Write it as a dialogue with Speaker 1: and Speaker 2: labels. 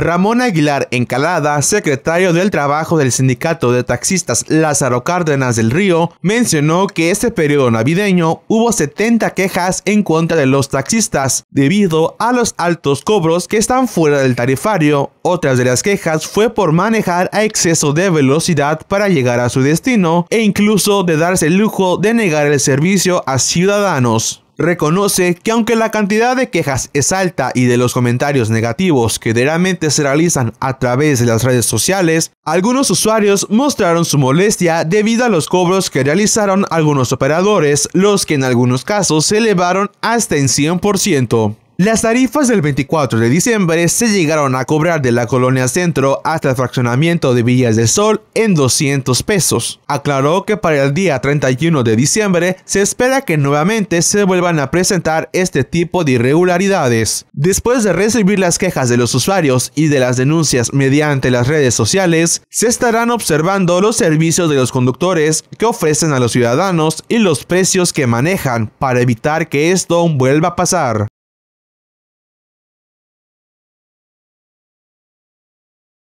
Speaker 1: Ramón Aguilar Encalada, secretario del Trabajo del Sindicato de Taxistas Lázaro Cárdenas del Río, mencionó que este periodo navideño hubo 70 quejas en contra de los taxistas debido a los altos cobros que están fuera del tarifario. Otras de las quejas fue por manejar a exceso de velocidad para llegar a su destino e incluso de darse el lujo de negar el servicio a ciudadanos reconoce que aunque la cantidad de quejas es alta y de los comentarios negativos que diariamente se realizan a través de las redes sociales, algunos usuarios mostraron su molestia debido a los cobros que realizaron algunos operadores, los que en algunos casos se elevaron hasta en 100%. Las tarifas del 24 de diciembre se llegaron a cobrar de la colonia centro hasta el fraccionamiento de Villas del Sol en 200 pesos. Aclaró que para el día 31 de diciembre se espera que nuevamente se vuelvan a presentar este tipo de irregularidades. Después de recibir las quejas de los usuarios y de las denuncias mediante las redes sociales, se estarán observando los servicios de los conductores que ofrecen a los ciudadanos y los precios que manejan para evitar que esto vuelva a pasar.